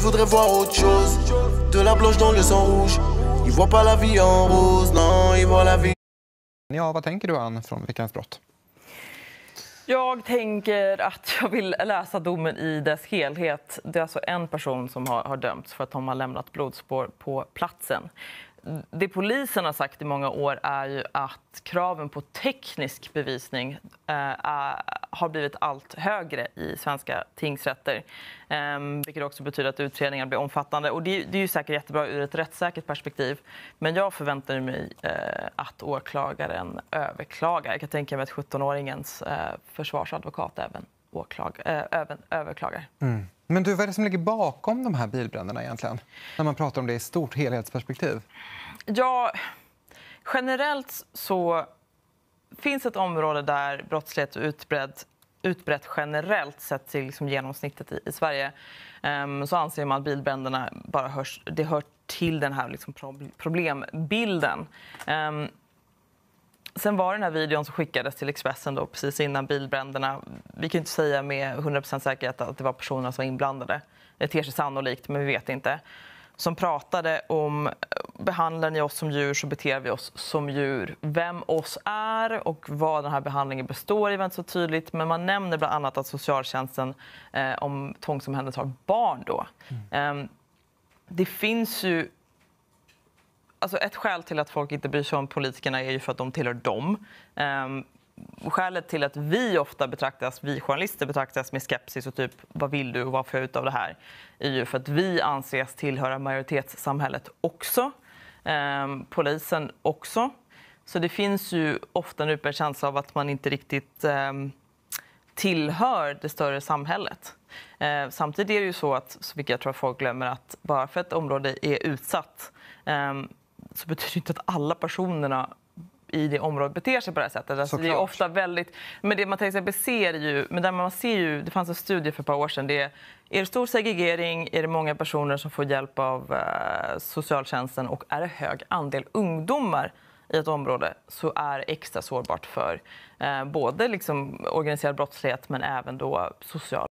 voudrait voir autre chose. De la blanche dans le sang rouge. Ils voient pas la vie en rose, non, ils voient la vie... Ja, vad tänker du Ann från Veckans brott? Jag tänker att jag vill läsa domen i dess helhet. Det är alltså en person som har, har dömts för att de har lämnat blodspår på platsen det polisen har sagt i många år är ju att kraven på teknisk bevisning eh, har blivit allt högre i svenska tingsrätter. Eh, vilket också betyder att utredningar blir omfattande. Och det, det, är ju säkert jättebra ur ett rättssäkert perspektiv. Men jag förväntar mig eh, att åklagaren överklagar. Jag kan tänka mig att 17-åringens eh, försvarsadvokat även, åklag, eh, även överklagar. Mm. Men du, vad är det som ligger bakom de här bilbränderna egentligen? När man pratar om det i stort helhetsperspektiv. Ja, generellt så finns ett område där brottslighet är utbredd utbrett generellt sett till liksom genomsnittet i, i Sverige um, så anser man att bilbränderna bara hörs, det hör till den här liksom problembilden. Um, Sen var den här videon som skickades till Expressen då, precis innan bilbränderna. Vi kan inte säga med 100 säkerhet att det var personerna som var inblandade. Det ter sig sannolikt, men vi vet inte. Som pratade om behandlar ni oss som djur så beter vi oss som djur. Vem oss är och vad den här behandlingen består i var inte så tydligt. Men man nämner bland annat att socialtjänsten eh, om tvångsomhändertar barn då. Mm. Eh, det finns ju alltså ett skäl till att folk inte bryr sig om politikerna är ju för att de tillhör dem. Ehm, skälet till att vi ofta betraktas, vi journalister betraktas med skepsis och typ vad vill du och vad får jag ut av det här? är ju för att vi anses tillhöra majoritetssamhället också. Ehm, polisen också. Så det finns ju ofta en utbredd känsla av att man inte riktigt eh, tillhör det större samhället. Eh, samtidigt är det ju så att, vilket jag tror att folk glömmer, att bara för att ett område är utsatt eh, så betyder det inte att alla personerna i det området beter sig på det här sättet. Alltså, det är ofta väldigt, men det man till exempel ser ju, men där man ser ju, det fanns en studie för ett par år sedan, det är, är det stor segregering, är det många personer som får hjälp av eh, socialtjänsten och är det hög andel ungdomar i ett område så är det extra sårbart för eh, både liksom organiserad brottslighet men även då social